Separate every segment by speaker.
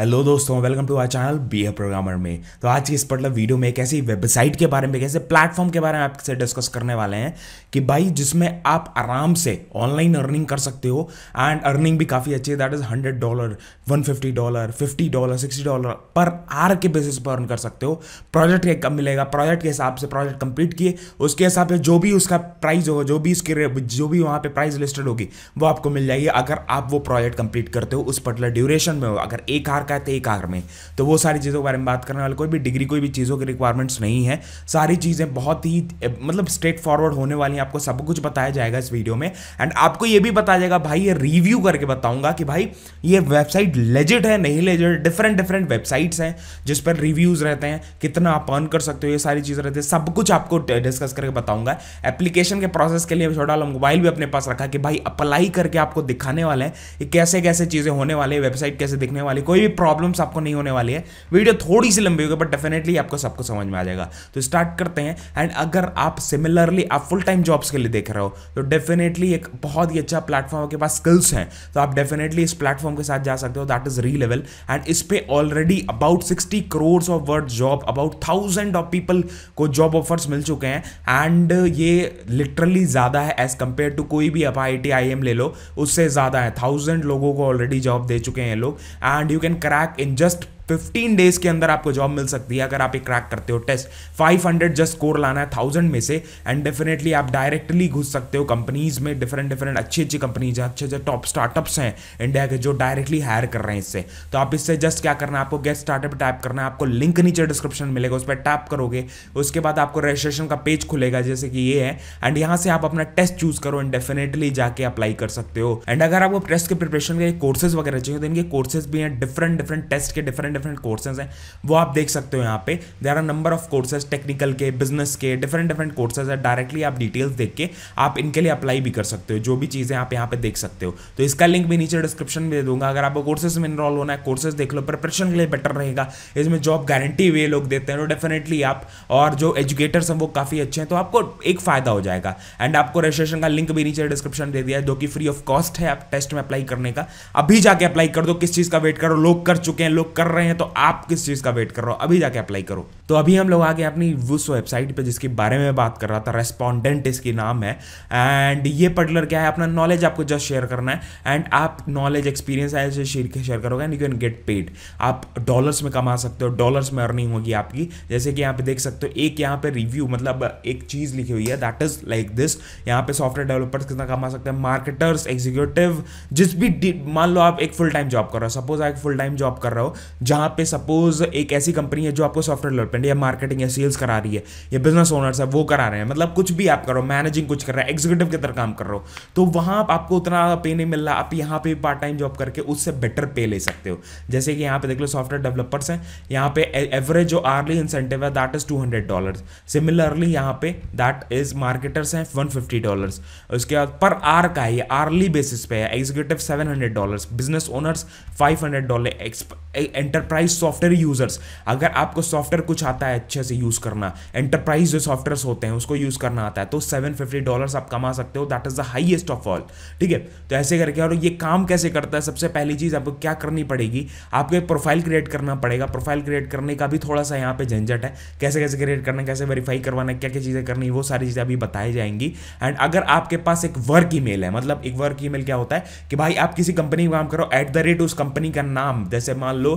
Speaker 1: hello दोस्तों welcome to our channel be a programmer में तो आज की इस मतलब वीडियो में एक ऐसी वेबसाइट के बारे में कैसे प्लेटफॉर्म के बारे में आपसे डिस्कस करने वाले हैं कि भाई जिसमें आप आराम से ऑनलाइन अर्निंग कर सकते हो एंड अर्निंग भी काफ़ी अच्छी है that is hundred dollar one fifty dollar fifty dollar sixty dollar per hour के बेसिस पर अर्न कर सकते हो प्रोजेक्ट के कम मिलेगा प्रोजेक्ट के हिसाब से प्रोजेक्ट कंप्लीट किए उसके हिसाब से जो भी उसका प्राइस होगा जो भी उसके जो भी वहाँ पर प्राइस लिस्टेड होगी वो आपको मिल जाएगी अगर आप वो प्रोजेक्ट कंप्लीट करते हो उस पर्टिकुलर ड्यूरेशन में हो अगर एक आर कहते हैं तेई में तो वो सारी चीज़ों के बारे में बात करने वाले कोई भी डिग्री कोई भी चीज़ों की रिक्वायरमेंट्स नहीं है सारी चीज़ें बहुत ही मतलब स्ट्रेट फॉरवर्ड होने वाली हैं आपको सब कुछ बताया जाएगा इस वीडियो में एंड आपको ये भी बताया जाएगा भाई ये रिव्यू करके बताऊंगा कि भाई ये वेबसाइट लेजिट है नहीं लेजिट डिफरेंट डिफरेंट वेबसाइट्स हैं जिस पर रिव्यूज़ रहते हैं कितना आप अर्न कर सकते हो ये सारी चीज़ें रहती है सब कुछ आपको डिस्कस करके बताऊंगा एप्लीकेशन के प्रोसेस के लिए छोटा वाला मोबाइल भी अपने पास रखा कि भाई अप्लाई करके आपको दिखाने वाले हैं कि कैसे कैसे चीज़ें होने वाले वेबसाइट कैसे दिखने वाली कोई भी प्रॉब्लम्स आपको नहीं होने वाली है वीडियो थोड़ी सी लंबी होगी बट डेफिनेटली आपको सबको समझ में आ जाएगा तो स्टार्ट करते हैं एंड अगर आप सिमिलरली आप फुल टाइम जॉब्स के लिए देख रहे हो तो डेफिनेटली एक बहुत ही अच्छा प्लेटफॉर्म के पास स्किल्स हैं तो आप डेफिनेटली इस प्लेटफॉर्म के साथ जा सकते हो that is Relevel and इस पर already about sixty crore of word job about thousand of people को जॉब ऑफर्स मिल चुके हैं एंड ये लिटरली ज़्यादा है एज कंपेयर टू कोई भी आप आई टी आई एम ले लो उससे ज़्यादा है थाउजेंड लोगों को ऑलरेडी जॉब दे चुके हैं लोग and you can crack in just fifteen days के अंदर आपको जॉब मिल सकती है अगर आप एक क्रैक करते हो test five hundred just score लाना है थाउजेंड में से एंड डेफिनेटली आप डायरेक्टली घुस सकते हो कंपनीज में डिफरेंट डिफरेंट अच्छी अच्छी कंपनीज अच्छे अच्छे टॉप स्टार्टअप्स हैं इंडिया के जो डायरेक्टली हायर कर रहे हैं इससे तो आप इससे जस्ट क्या करना है आपको गेस्ट स्टार्टअप टाइप करना है आपको लिंक नीचे डिस्क्रिप्शन मिलेगा उस पर टैप करोगे उसके बाद आपको रजिस्ट्रेशन का पेज खुलेगा जैसे कि ये है एंड यहाँ से आप अपना टेस्ट चूज करो एंड डेफिनेटली जाके अप्लाई कर सकते हो एंड अगर आपको टेस्ट के प्रिपरेशन के कोर्सेज वगैरह चाहिए तो इनके कोर्सेज भी हैं डिफरेंट डिफरेंट टेस्ट के डिफरेंट डिफरेंट कोर्सेज हैं वो आप देख सकते हो यहाँ पे there are number of courses technical के बिजनेस के डिफरेंट डिफरेंट कोर्सेज है डायरेक्टली आप डिटेल्स देख के आप इनके लिए अप्लाई भी कर सकते हो जो भी चीज़ें आप यहाँ पे देख सकते हो तो इसका लिंक भी नीचे डिस्क्रिप्शन में दे दूंगा अगर आपको कोर्सेज में इनरॉल होना है कोर्सेज देख लो प्रिपरेशन के लिए बेटर रहेगा इसमें जॉब गारंटी वे लोग देते हैं तो डेफिनेटली आप और जो एजुकेटर्स हैं वो काफ़ी अच्छे हैं तो आपको एक फ़ायदा हो जाएगा एंड आपको रजिस्ट्रेशन का लिंक भी नीचे डिस्क्रिप्शन दे दिया है जो कि फ्री ऑफ कॉस्ट है आप टेस्ट में अप्लाई करने का अभी जाके अप्लाई कर दो किस चीज़ का वेट करो लोग कर चुके हैं लोग कर रहे हैं रहे हैं तो आप किस चीज़ का वेट कर रहे हो अभी जाके अप्लाई करो तो अभी हम लोग आगे अपनी उस वेबसाइट पे जिसके बारे में बात कर रहा था रेस्पॉन्डेंट इसकी नाम है एंड ये पर्टिकुलर क्या है अपना नॉलेज आपको जस्ट शेयर करना है एंड आप नॉलेज एक्सपीरियंस ऐसे शेयर शेयर करोगे and you can get paid आप डॉलर्स में कमा सकते हो डॉलर्स में अर्निंग होगी आपकी जैसे कि यहाँ पे देख सकते हो एक यहाँ पे रिव्यू मतलब एक चीज़ लिखी हुई है दैट इज लाइक दिस यहाँ पे सॉफ्टवेयर डेवलपर्स कितना कमा सकते हैं मार्केटर्स एग्जीक्यूटिव जिस भी मान लो आप एक फुल टाइम जॉब कर रहे हो सपोज आप एक फुल टाइम जॉब कर रहे हो जहाँ पे सपोज एक ऐसी कंपनी है जो आपको सॉफ्टवेयर डेवलपमेंट या मार्केटिंग या सेल्स करा रही है या बिजनेस ओनर्स है वो करा रहे हैं मतलब कुछ भी आप करो मैनेजिंग कुछ कर रहे हैं एग्जीक्यूटिव की तरह काम कर रहे हो तो वहाँ आपको उतना पे नहीं मिल रहा आप यहाँ पे पार्ट टाइम जॉब करके उससे बेटर पे ले सकते हो जैसे कि यहाँ पे देख लो सॉफ्टवेयर डेवलपर्स हैं यहाँ पे एवरेज जो आर्ली इंसेंटिव है that is two hundred dollar similarly यहाँ पे दैट इज मार्केटर्स हैं वन फिफ्टी डॉलर उसके बाद पर आर का है आर्ली बेसिस पे है executive seven hundred dollar business owners five hundred dollar enter enterprise software users अगर आपको सॉफ्टवेयर कुछ आता है अच्छे से यूज़ करना एंटरप्राइज जो सॉफ्टवेयर होते हैं उसको यूज़ करना आता है तो सेवन फिफ्टी डॉलर आप कमा सकते हो that is the highest of all ठीक है तो ऐसे करके और ये काम कैसे करता है सबसे पहली चीज़ आपको क्या करनी पड़ेगी आपको एक प्रोफाइल क्रिएट करना पड़ेगा प्रोफाइल क्रिएट करने का भी थोड़ा सा यहाँ पे झंझट है कैसे कैसे क्रिएट करना कैसे वेरीफाई करवाना है क्या क्या चीज़ें करनी वो सारी चीज़ें अभी बताई जाएंगी एंड अगर आपके पास एक वर्क ईमेल है मतलब एक वर्क ईमेल क्या होता है कि भाई आप किसी कंपनी में काम करो एट द रेट उस कंपनी का नाम जैसे मान लो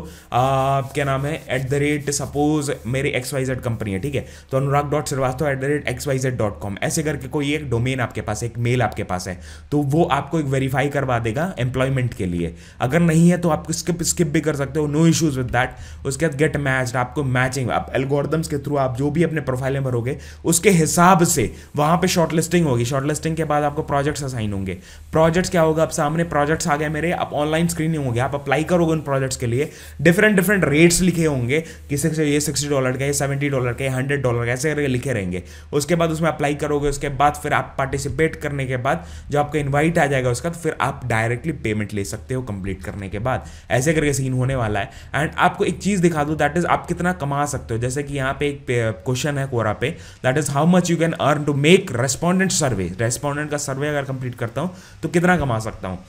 Speaker 1: क्या नाम है एट द रेट सपोज मेरी एक्स वाई जेड कंपनी है ठीक है तो Anurag dot Srivastava at the rate X Y Z dot com ऐसे करके कोई एक डोमेन आपके पास एक मेल आपके पास है तो वो आपको एक वेरीफाई करवा देगा एम्प्लॉयमेंट के लिए अगर नहीं है तो आप स्किप स्किप भी कर सकते हो नो इशूज विद दैट उसके बाद गेट मैच आपको मैचिंग आप एल्गोरदम्स के थ्रू आप जो भी अपने प्रोफाइल में भरोगे उसके हिसाब से वहाँ पर शॉर्ट लिस्टिंग होगी शॉर्ट लिस्टिंग के बाद आपको प्रोजेक्ट्स असाइन होंगे प्रोजेक्ट्स क्या होगा आप सामने प्रोजेक्ट्स आ गए मेरे आप ऑनलाइन स्क्रीनिंग होगी आप अप्लाई करोगे उन प्रोजेक्ट्स के लिए डिफरेंट डिफरेंट डिफरेंट रेट्स लिखे होंगे कि सिक्स ये सिक्सटी डॉलर का ये सेवेंटी डॉलर का ये हंड्रेड डॉलर का ऐसे करके लिखे रहेंगे उसके बाद उसमें अप्लाई करोगे उसके बाद फिर आप पार्टिसिपेट करने के बाद जो आपका इन्वाइट आ जाएगा उसका तो फिर आप डायरेक्टली पेमेंट ले सकते हो कंप्लीट करने के बाद ऐसे करके सीन होने वाला है एंड आपको एक चीज़ दिखा दूँ दैट इज़ आप कितना कमा सकते हो जैसे कि यहाँ पे एक क्वेश्चन है कोरा पे that is how much you can earn to make respondent survey respondent का सर्वे अगर कंप्लीट करता हूँ तो कितना कमा सकता हूँ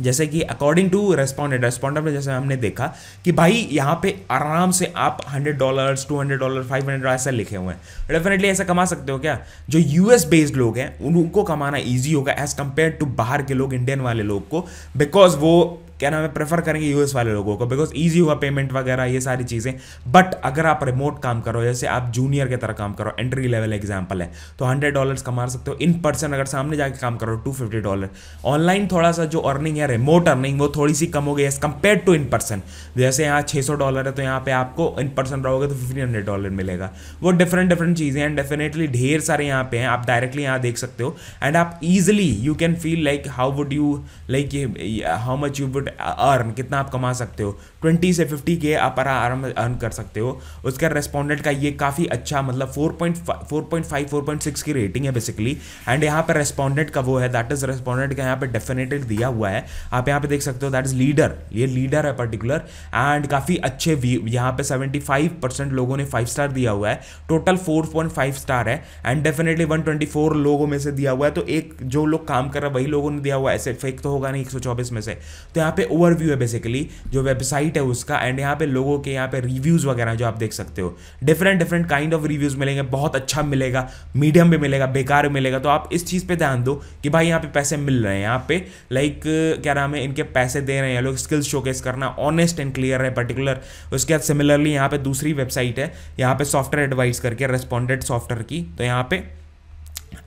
Speaker 1: जैसे कि अकॉर्डिंग टू रेस्पॉन्डेंट रेस्पॉन्डर में जैसे हमने देखा कि भाई यहाँ पे आराम से आप hundred dollar two hundred dollar five hundred dollar ऐसा लिखे हुए हैं डेफिनेटली ऐसा कमा सकते हो क्या जो यूएस बेस्ड लोग हैं उनको कमाना ईजी होगा एज कम्पेयर टू बाहर के लोग इंडियन वाले लोग को बिकॉज वो क्या नाम है प्रेफर करेंगे यूएस वाले लोगों को बिकॉज ईजी होगा पेमेंट वगैरह ये सारी चीज़ें बट अगर आप रिमोट काम करो जैसे आप जूनियर की तरह काम करो एंट्री लेवल एग्जाम्पल है तो हंड्रेड डॉलर कमा सकते हो इन पर्सन अगर सामने जाके काम करो टू फिफ्टी डॉलर ऑनलाइन थोड़ा सा जो अर्निंग है रिमोट अर्निंग वो थोड़ी सी कम हो गई as compare to in person जैसे यहाँ छः सौ डॉलर है तो यहाँ पे आपको इन पर्सन रहोगे तो फिफ्टीन हंड्रेड डॉलर मिलेगा वो डिफरेंट डिफरेंट चीज़ें हैं डेफिनेटली ढेर सारे यहाँ पे हैं आप डायरेक्टली यहाँ देख सकते हो एंड आप easily you can feel like how would you like how much you would earn कितना आप कमा सकते हो ट्वेंटी से फिफ्टी के आप आराम अर्न कर सकते हो उसके रेस्पॉन्डेंट का ये काफ़ी अच्छा मतलब four point four point five four point six की रेटिंग है बेसिकली एंड यहाँ पर रेस्पॉन्डेंट का वो है दैट इज रेस्पॉन्डेंट का यहाँ पर डेफिनेटली दिया हुआ है आप यहाँ पे देख सकते हो दैट इज लीडर ये लीडर है पर्टिकुलर एंड काफ़ी अच्छे व्यू यहाँ पे सेवेंटी फाइव परसेंट लोगों ने फाइव स्टार दिया हुआ है total four point five star है and definitely one twenty four लोगों में से दिया हुआ है तो एक जो लोग काम कर रहा है वही लोगों ने दिया हुआ है ऐसे फेक तो होगा नहीं एक सौ चौबीस में से तो यहाँ पे पे ओवरव्यू है बेसिकली जो वेबसाइट है उसका एंड यहाँ पे लोगों के यहाँ पे रिव्यूज़ वगैरह जो आप देख सकते हो different different kind of reviews मिलेंगे बहुत अच्छा मिलेगा मीडियम भी मिलेगा बेकार भी मिलेगा तो आप इस चीज़ पर ध्यान दो कि भाई यहाँ पे पैसे मिल रहे हैं यहाँ पे लाइक क्या नाम है इनके पैसे दे रहे हैं लोग स्किल्स शोकेस करना ऑनेस्ट एंड क्लियर है पर्टिकुलर उसके बाद सिमिलरली यहाँ पे दूसरी वेबसाइट है यहाँ पे सॉफ्टवेयर एडवाइस करके रेस्पॉन्डेड सॉफ्टवेयर की तो यहाँ पे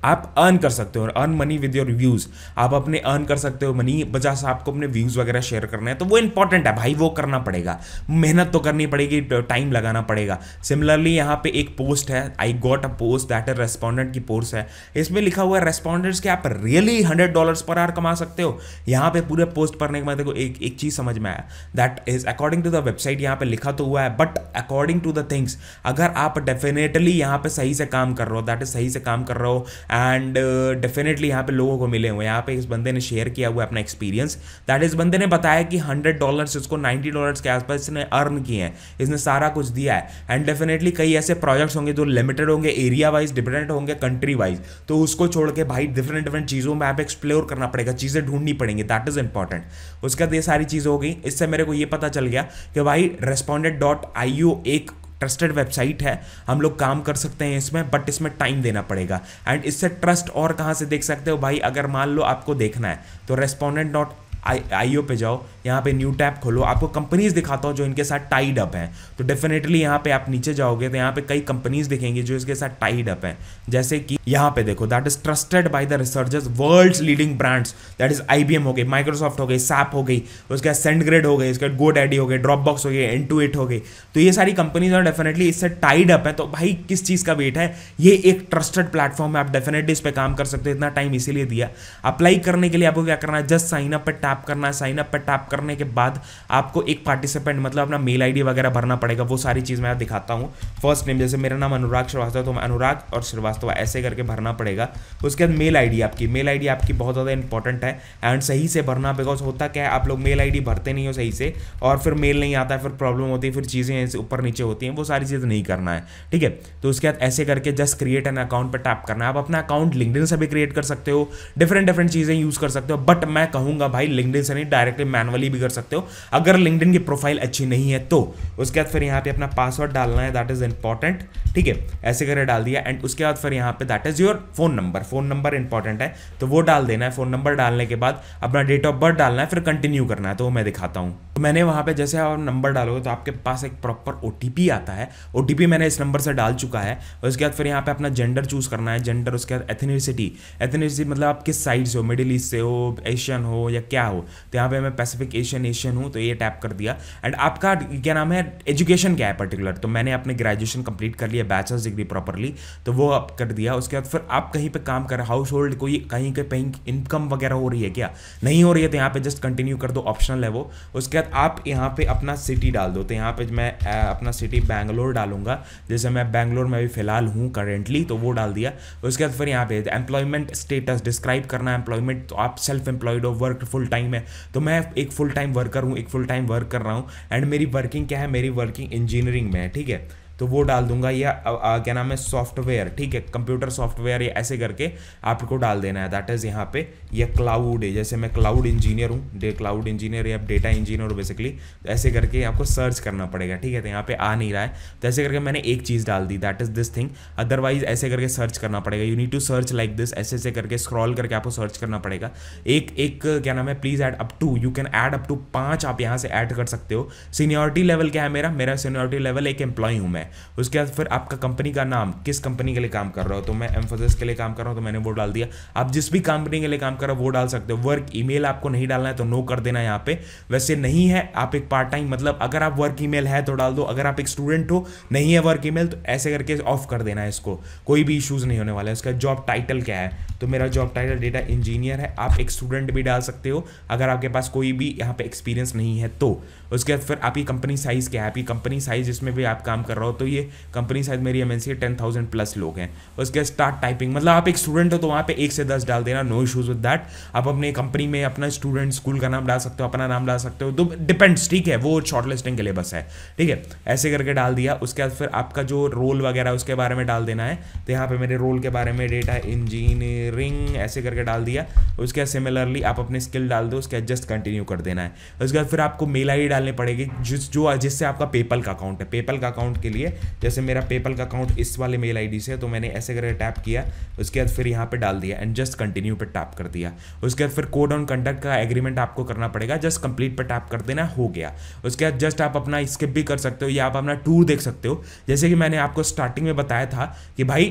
Speaker 1: आप अर्न कर सकते हो और earn money with your views आप अपने अर्न कर सकते हो मनी बजा से आपको अपने व्यूज़ वगैरह शेयर करने हैं तो वो इंपॉर्टेंट है भाई वो करना पड़ेगा मेहनत तो करनी पड़ेगी टाइम तो लगाना पड़ेगा सिमिलरली यहाँ पे एक पोस्ट है I got a post that है रेस्पॉन्डेंट की पोस्ट है इसमें लिखा हुआ है रेस्पॉन्डेंट्स के आप really hundred dollars per hour कमा सकते हो यहाँ पे पूरे पोस्ट पढ़ने के बाद देखो एक एक चीज़ समझ में आया that is according to the website यहाँ पे लिखा तो हुआ है but according to the things अगर आप डेफिनेटली यहाँ पे सही से काम कर रहे हो दैट इज सही से काम कर रहे हो एंड डेफिनेटली uh, यहाँ पे लोगों को मिले हुए यहाँ पे इस बंदे ने शेयर किया हुआ अपना एक्सपीरियंस दैट इस बंदे ने बताया कि हंड्रेड डॉलर इसको नाइन्टी डॉलर के आसपास इसने अर्न किए हैं इसने सारा कुछ दिया है एंड डेफिनेटली कई ऐसे प्रोजेक्ट्स होंगे जो लिमिटेड होंगे एरिया वाइज डिफरेंट होंगे कंट्री वाइज तो उसको छोड़ के भाई डिफरेंट डिफरेंट चीज़ों में आप एक्सप्लोर करना पड़ेगा चीज़ें ढूंढनी पड़ेंगी दैट इज़ इंपॉर्टेंट उसके बाद ये सारी चीज़ हो गई इससे मेरे को ये पता चल गया कि भाई रेस्पॉन्डेड डॉट आई यू एक ट्रस्टेड वेबसाइट है हम लोग काम कर सकते हैं इसमें बट इसमें टाइम देना पड़ेगा एंड इससे ट्रस्ट और कहाँ से देख सकते हो भाई अगर मान लो आपको देखना है तो रेस्पॉन्डेंट डॉट आई आईओ पे जाओ यहाँ पे न्यू टैप खोलो आपको कंपनीज दिखाता हूँ जो इनके साथ टाइड अप हैं तो डेफिनेटली यहाँ पे आप नीचे जाओगे तो यहाँ पे कई कंपनीज दिखेंगी जो इसके साथ टाइड अप हैं जैसे कि यहाँ पे देखो that is trusted by the researchers world's leading brands that is आई हो गई माइक्रोसॉफ्ट हो गई सैप हो गई उसके बाद सेंडग्रेड हो गई उसके बाद गो डैडी हो गई ड्रॉप बॉक्स हो गई इंटू इट हो गई तो ये सारी कंपनीज और डेफिनेटली इससे टाइड अप है तो भाई किस चीज़ का वेट है ये एक ट्रस्टेड प्लेटफॉर्म है आप डेफिनेटली इस पर काम कर सकते हो इतना टाइम इसीलिए दिया अप्लाई करने के लिए आपको क्या करना है जस्ट साइन अप पर टैप टैप करना है साइनअप पर टैप करने के बाद आपको एक पार्टिसिपेंट मतलब अपना मेल आईडी वगैरह भरना पड़ेगा वो सारी चीज़ मैं आप दिखाता हूँ फर्स्ट नेम जैसे मेरा नाम अनुराग श्रीवास्तव तो मैं अनुराग और श्रीवास्तव ऐसे करके भरना पड़ेगा उसके बाद मेल आई आपकी मेल आई आपकी बहुत ज़्यादा इंपॉर्टेंट है एंड सही से भरना बिकॉज होता क्या है आप लोग मेल आई भरते नहीं हो सही से और फिर मेल नहीं आता फिर प्रॉब्लम होती है फिर चीज़ें ऐसे ऊपर नीचे होती हैं वो सारी चीज़ नहीं करना है ठीक है तो उसके बाद ऐसे करके जस्ट क्रिएट एन अकाउंट पर टैप करना है आप अपना अकाउंट लिंकडिन से भी क्रिएट कर सकते हो डिफरेंट डिफरेंट चीज़ें यूज़ कर सकते हो बट मैं कहूँगा भाई लिंकडिन से नहीं डायरेक्टली मैनुअली भी कर सकते हो अगर लिंकडिन की प्रोफाइल अच्छी नहीं है तो उसके बाद फिर यहाँ पे अपना पासवर्ड डालना है दैट इज इंपॉर्टेंट ठीक है ऐसे करके डाल दिया एंड उसके बाद फिर यहाँ पे that is your phone number phone number important है तो वो डाल देना है फोन नंबर डालने के बाद अपना डेट ऑफ बर्थ डालना है फिर कंटिन्यू करना है तो वो मैं दिखाता हूँ तो मैंने वहाँ पे जैसे आप नंबर डालोगे तो आपके पास एक प्रॉपर ओ आता है ओ मैंने इस नंबर से डाल चुका है उसके बाद फिर यहाँ पे अपना जेंडर चूज़ करना है जेंडर उसके बाद एथनिसिटी एथनिसिटी मतलब आप किस साइड से हो मिडिल ईस्ट से हो एशियन हो या क्या हो तो यहाँ पे मैं पैसिफिक एशियन एशियन हूँ तो ये टैप कर दिया एंड आपका क्या नाम है एजुकेशन क्या है पर्टिकुलर तो मैंने अपने ग्रेजुएशन कंप्लीट कर लिया बैचलर्स डिग्री प्रॉपरली तो वो आप कर दिया उसके बाद फिर आप कहीं पे काम कर रहे हाउस होल्ड कोई कहीं के कहीं इनकम वगैरह हो रही है क्या नहीं हो रही है तो यहाँ पे जस्ट कंटिन्यू कर दो ऑप्शनल है वो उसके बाद आप यहाँ पे अपना सिटी डाल दो तो यहाँ पे मैं अपना सिटी बैंगलोर डालूंगा जैसे मैं बैंगलोर में भी फिलहाल हूँ करेंटली तो वो डाल दिया उसके बाद फिर यहाँ पे एम्प्लॉयमेंट स्टेटस डिस्क्राइब करना है एम्प्लॉयमेंट तो आप सेल्फ एम्प्लॉयड हो वर्क फुल टाइम है तो मैं एक फुल टाइम वर्कर हूँ एक फुल टाइम वर्क कर रहा हूँ एंड मेरी वर्किंग क्या है मेरी वर्किंग इंजीनियरिंग में है ठीक है तो वो डाल दूंगा या आ, क्या नाम है सॉफ्टवेयर ठीक है कंप्यूटर सॉफ्टवेयर या ऐसे करके आपको डाल देना है दैट इज़ यहाँ पे या क्लाउड है जैसे मैं क्लाउड इंजीनियर हूँ डे क्लाउड इंजीनियर या डेटा इंजीनियर हूँ बेसिकली तो ऐसे करके आपको सर्च करना पड़ेगा ठीक है तो यहाँ पे आ नहीं रहा है तो ऐसे करके मैंने एक चीज़ डाल दी that is this thing otherwise ऐसे करके सर्च करना पड़ेगा you need to search like this ऐसे ऐसे करके स्क्रॉल करके आपको सर्च करना पड़ेगा एक एक क्या नाम है please add up to you can add up to पाँच आप यहाँ से ऐड कर सकते हो सीनियरिटी लेवल क्या है मेरा मेरा सीनियरिटी लेवल एक एम्प्लॉय हूँ मैं है उसके बाद फिर आपका कंपनी का नाम किस कंपनी के लिए काम कर रहा हो तो मैं एम्फोसिस के लिए काम कर रहा हूँ तो मैंने वो डाल दिया आप जिस भी कंपनी के लिए काम कर रहे हो वो डाल सकते हो वर्क ई आपको नहीं डालना है तो नो कर देना यहाँ पे वैसे नहीं है आप एक पार्ट टाइम मतलब अगर आप वर्क ईमेल है तो डाल दो अगर आप एक स्टूडेंट हो नहीं है वर्क ईमेल तो ऐसे करके ऑफ कर देना है इसको कोई भी इशूज़ नहीं होने वाला है उसका जॉब टाइटल क्या है तो मेरा जॉब टाइटल डेटा इंजीनियर है आप एक स्टूडेंट भी डाल सकते हो अगर आपके पास कोई भी यहाँ पे एक्सपीरियंस नहीं है तो उसके बाद फिर आपकी कंपनी साइज़ क्या है आपकी कंपनी साइज़ जिसमें भी आप काम कर रहे हो तो ये कंपनी शायद मेरी एमएनसी है टेन थाउजेंड प्लस लोग हैं उसके स्टार्ट टाइपिंग मतलब आप एक स्टूडेंट हो तो वहाँ पे एक से दस डाल देना नो इशूज़ विद दैट आप अपने कंपनी में अपना स्टूडेंट स्कूल का नाम डाल सकते हो अपना नाम डाल सकते हो तो डिपेंड्स ठीक है वो शॉर्ट लिस्टिंग के लिए बस है ठीक है ऐसे करके डाल दिया उसके बाद फिर आपका जो रोल वगैरह उसके बारे में डाल देना है तो यहाँ पर मेरे रोल के बारे में डेटा इंजीनियरिंग ऐसे करके डाल दिया उसके बाद सिमिलरली आप अपने स्किल डाल दो उसके एडजस्ट कंटिन्यू कर देना है उसके बाद फिर आपको मेल आई डालनी पड़ेगी जिस जो जिससे आपका पेपल का अकाउंट है पेपल का अकाउंट के लिए है जैसे मेरा पेपल का अकाउंट इस वाले मेल आईडी से है तो मैंने ऐसे करके टैप किया उसके बाद फिर यहाँ पे डाल दिया एंड जस्ट कंटिन्यू पर टैप कर दिया उसके बाद फिर कोड ऑन कंडक्ट का एग्रीमेंट आपको करना पड़ेगा जस्ट कंप्लीट पर टैप कर देना हो गया उसके बाद जस्ट आप अपना स्किप भी कर सकते हो या आप अपना टूर देख सकते हो जैसे कि मैंने आपको स्टार्टिंग में बताया था कि भाई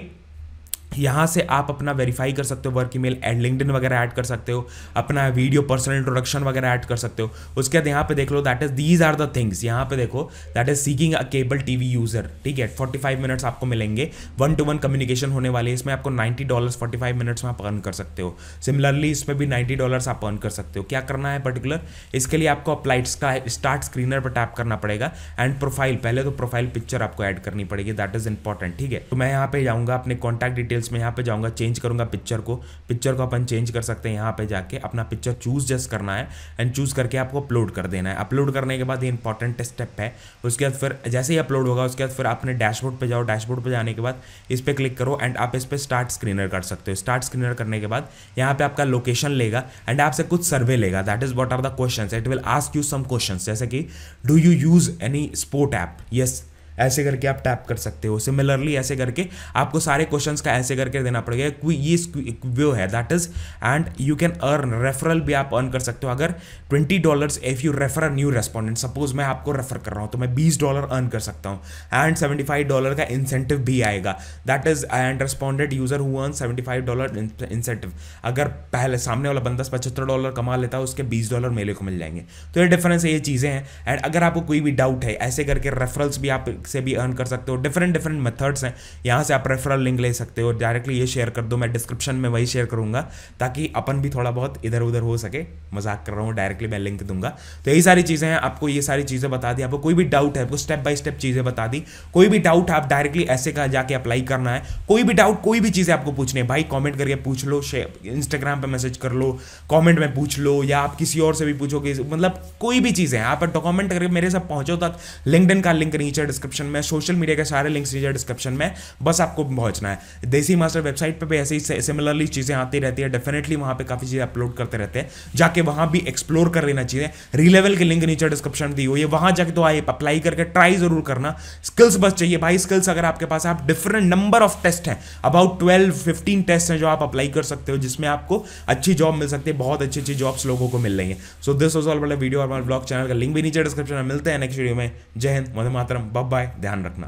Speaker 1: यहाँ से आप अपना वेरीफाई कर सकते हो वर्क ईमेल एंड लिंकड वगैरह ऐड कर सकते हो अपना वीडियो पर्सनल इंट्रोडक्शन वगैरह ऐड कर सकते हो उसके बाद यहाँ पे देख लो that is these are the things यहाँ पे देखो that is seeking a cable TV user ठीक है 45 मिनट्स आपको मिलेंगे वन टू वन कम्युनिकेशन होने वाले इसमें आपको नाइन्टी डॉलर 45 मिनट्स में आप अर्न कर सकते हो सिमिलरली इसमें भी नाइन्टी डॉलर आप अर्न कर सकते हो क्या करना है पर्टिकुलर इसके लिए आपको अपलाइट स्टार्ट स्क्रीनर पर टैप करना पड़ेगा एंड प्रोफाइल पहले तो प्रोफाइल पिक्चर आपको ऐड करनी पड़ेगी दैट इज इंपॉर्टेंट ठीक है तो मैं यहाँ पे जाऊँगा अपने कॉन्टैक्ट डिटेल डिटेल्स में यहाँ पे जाऊँगा चेंज करूँगा पिक्चर को पिक्चर को अपन चेंज कर सकते हैं यहाँ पे जाके अपना पिक्चर चूज़ जस्ट करना है एंड चूज़ करके आपको अपलोड कर देना है अपलोड करने के बाद ये इंपॉर्टेंट स्टेप है उसके बाद फिर जैसे ही अपलोड होगा उसके बाद फिर आपने डैशबोर्ड पर जाओ डैशबोर्ड पर जाने के बाद इस पर क्लिक करो एंड आप इस पर स्टार्ट स्क्रीनर कर सकते हो स्टार्ट स्क्रीनर करने के बाद यहाँ पर आपका लोकेशन लेगा एंड आपसे कुछ सर्वे लेगा that is what are the question it will ask you some question जैसे कि do you use any sport app yes ऐसे करके आप टैप कर सकते हो सिमिलरली ऐसे करके आपको सारे क्वेश्चंस का ऐसे करके देना पड़ेगा ये व्यू है that is and you can earn referral भी आप अर्न कर सकते हो अगर twenty dollar if you refer new respondent suppose मैं आपको रेफर कर रहा हूँ तो मैं बीस डॉलर अर्न कर सकता हूँ एंड सेवेंटी फाइव डॉलर का इंसेंटिव भी आएगा that is and responded user who earn seventy five dollar incentive अगर पहले सामने वाला बंदा पचहत्तर डॉलर कमा लेता है उसके बीस डॉलर मेले को मिल जाएंगे तो ये डिफरेंस है ये चीज़ें हैं एंड अगर आपको कोई भी डाउट है ऐसे करके रेफरल्स भी आप से भी अर्न कर सकते हो डिफरेंट डिफरेंट मेथड्स हैं यहाँ से आप रेफरल लिंक ले सकते हो डायरेक्टली ये शेयर कर दो मैं डिस्क्रिप्शन में वही शेयर करूँगा ताकि अपन भी थोड़ा बहुत इधर उधर हो सके मजाक कर रहा हूँ डायरेक्टली मैं लिंक दूंगा तो यही सारी चीज़ें हैं आपको ये सारी चीज़ें बता दी आपको कोई भी डाउट है आपको स्टेप बाय स्टेप चीज़ें बता दी कोई भी डाउट आप डायरेक्टली ऐसे कहा जाके अप्लाई करना है कोई भी डाउट कोई भी चीज़ें आपको पूछनी है भाई कॉमेंट करके पूछ लो इंस्टाग्राम पर मैसेज कर लो कॉमेंट में पूछ लो या आप किसी और से भी पूछो मतलब कोई भी चीजें आप डॉक्यूमेंट करके मेरे साथ पहुंचो तक लिंकड का लिंक नीचे डिस्क्रिप्शन डिस्क्रिप्शन में सोशल मीडिया के सारे लिंक्स नीचे डिस्क्रिप्शन में बस आपको पहुंचना है देसी मास्टर वेबसाइट पर भी ऐसे ही सिमिलरली चीज़ें आती रहती है डेफिनेटली वहाँ पर काफ़ी चीज़ें अपलोड करते रहते हैं जाके वहाँ भी एक्सप्लोर कर लेना चाहिए रीलेवल के लिंक नीचे डिस्क्रिप्शन दी हुई है वहाँ जाके तो आइए अप्लाई करके ट्राई जरूर करना स्किल्स बस चाहिए भाई स्किल्स अगर आपके पास आप डिफरेंट नंबर ऑफ टेस्ट हैं अबाउट ट्वेल्व फिफ्टीन टेस्ट हैं जो आप अप्लाई कर सकते हो जिसमें आपको अच्छी जॉब मिल सकती है बहुत अच्छी अच्छी जॉब्स लोगों को मिल रही है सो दिस वॉज ऑल वाला वीडियो और हमारे ब्लॉग चैनल का लिंक भी नीचे डिस्क्रिप्शन में मिलते हैं नेक्स्ट वीडियो में जय हिंद मधु मातरम बाय बाय ध्यान रखना